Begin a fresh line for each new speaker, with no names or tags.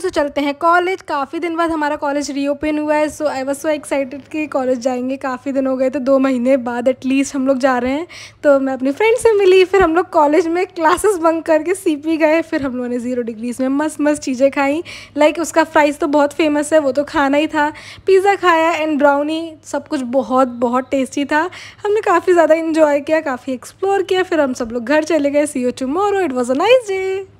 सो चलते हैं कॉलेज काफ़ी दिन बाद हमारा कॉलेज रीओपन हुआ है so I was so excited कि कॉलेज जाएंगे काफ़ी दिन हो गए तो दो महीने बाद एटलीस्ट हम लोग जा रहे हैं तो मैं अपनी फ्रेंड से मिली फिर हम लोग कॉलेज में क्लासेस बंक करके सी पी गए फिर हम लोगों ने ज़ीरो डिग्रीज़ में मस्त मस्त चीज़ें खाई लाइक like, उसका फ्राइज़ तो बहुत फेमस है वो तो खाना ही था पिज़्ज़ा खाया एंड ब्राउनी सब कुछ बहुत बहुत टेस्टी था हमने काफ़ी ज़्यादा इन्जॉय किया काफ़ी एक्सप्लोर किया फिर हम सब लोग घर चले गए see you tomorrow it was a nice day